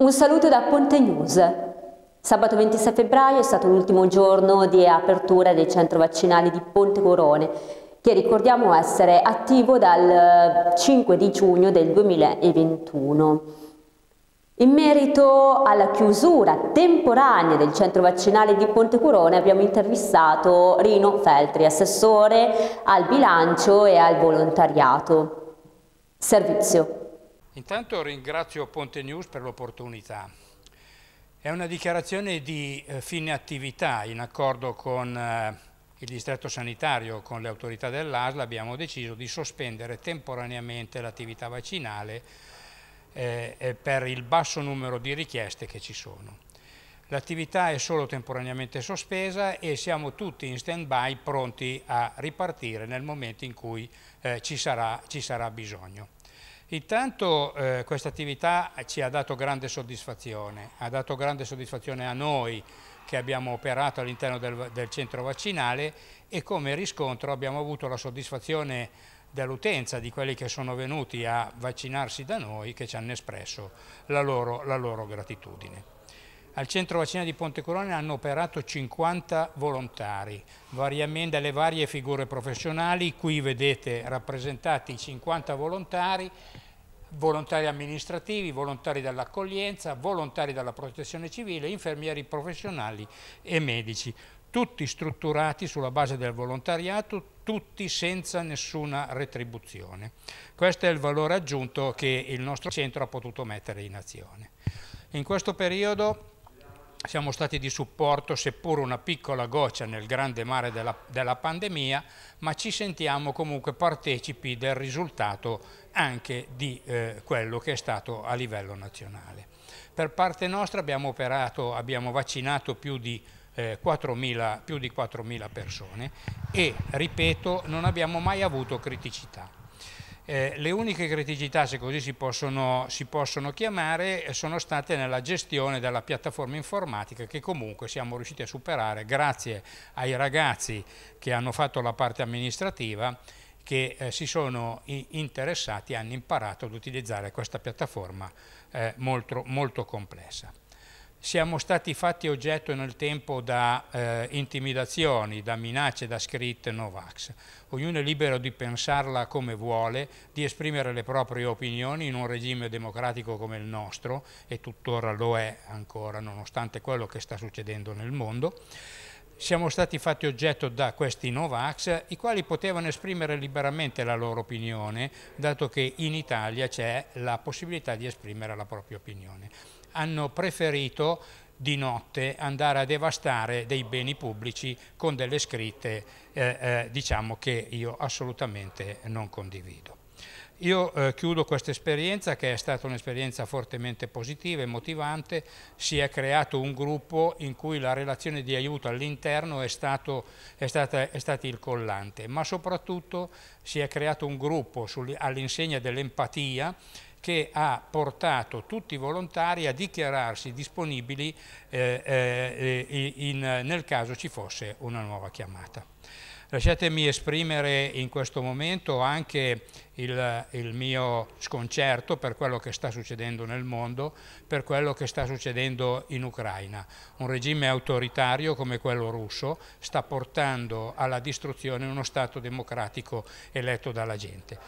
Un saluto da Ponte News. Sabato 26 febbraio è stato l'ultimo giorno di apertura del centro vaccinale di Ponte Corone, che ricordiamo essere attivo dal 5 eh, di giugno del 2021. In merito alla chiusura temporanea del centro vaccinale di Ponte Corone abbiamo intervistato Rino Feltri, assessore al bilancio e al volontariato. Servizio. Intanto ringrazio Ponte News per l'opportunità. È una dichiarazione di eh, fine attività in accordo con eh, il distretto sanitario con le autorità dell'ASL abbiamo deciso di sospendere temporaneamente l'attività vaccinale eh, per il basso numero di richieste che ci sono. L'attività è solo temporaneamente sospesa e siamo tutti in stand-by pronti a ripartire nel momento in cui eh, ci, sarà, ci sarà bisogno. Intanto eh, questa attività ci ha dato grande soddisfazione, ha dato grande soddisfazione a noi che abbiamo operato all'interno del, del, centro vaccinale e come riscontro abbiamo avuto la soddisfazione dell'utenza di quelli che sono venuti a vaccinarsi da noi che ci hanno espresso la loro, la loro gratitudine. Al centro vaccina di Ponte Pontecorone hanno operato 50 volontari, variamente dalle varie figure professionali, qui vedete rappresentati 50 volontari, volontari amministrativi, volontari dell'accoglienza, volontari della protezione civile, infermieri professionali e medici, tutti strutturati sulla base del volontariato, tutti senza nessuna retribuzione. Questo è il valore aggiunto che il nostro centro ha potuto mettere in azione. In questo periodo siamo stati di supporto, seppur una piccola goccia nel grande mare della, della, pandemia, ma ci sentiamo comunque partecipi del risultato anche di eh, quello che è stato a livello nazionale. Per parte nostra abbiamo operato, abbiamo vaccinato più di, eh, 4.000, più di 4.000 persone e, ripeto, non abbiamo mai avuto criticità. Eh, le uniche criticità, se così si possono, si possono, chiamare, eh, sono state nella gestione della piattaforma informatica che comunque siamo riusciti a superare grazie ai ragazzi che hanno fatto la parte amministrativa che eh, si sono interessati e hanno imparato ad utilizzare questa piattaforma eh, molto, molto complessa siamo stati fatti oggetto nel tempo da eh, intimidazioni, da minacce, da scritte Novax. Ognuno è libero di pensarla come vuole, di esprimere le proprie opinioni in un regime democratico come il nostro, e tuttora lo è ancora, nonostante quello che sta succedendo nel mondo. Siamo stati fatti oggetto da questi Novax, i quali potevano esprimere liberamente la loro opinione, dato che in Italia c'è la possibilità di esprimere la propria opinione hanno preferito di notte andare a devastare dei beni pubblici con delle scritte eh, eh, diciamo che io assolutamente non condivido. Io eh, chiudo questa esperienza che è stata un'esperienza fortemente positiva e motivante, si è creato un gruppo in cui la relazione di aiuto all'interno è, è, stata, è stato il collante, ma soprattutto si è creato un gruppo all'insegna dell'empatia che ha portato tutti i volontari a dichiararsi disponibili eh, eh, eh in, nel caso ci fosse una nuova chiamata. Lasciatemi esprimere in questo momento anche il, il, mio sconcerto per quello che sta succedendo nel mondo, per quello che sta succedendo in Ucraina. Un regime autoritario come quello russo sta portando alla distruzione uno Stato democratico eletto dalla gente.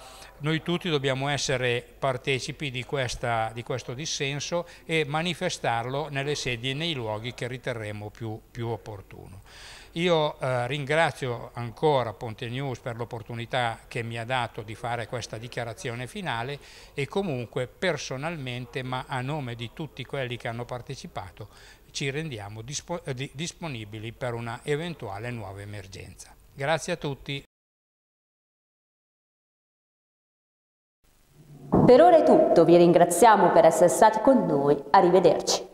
Noi tutti dobbiamo essere partecipi di, questa, di questo dissenso e manifestarlo nelle sedi e nei luoghi che riterremo più, più opportuno. Io eh, ringrazio ancora Ponte News per l'opportunità che mi ha dato di fare questa dichiarazione finale e comunque personalmente, ma a nome di tutti quelli che hanno partecipato, ci rendiamo dispo eh, di disponibili per una eventuale nuova emergenza. Grazie a tutti. Per ora è tutto, vi ringraziamo per essere stati con noi, arrivederci.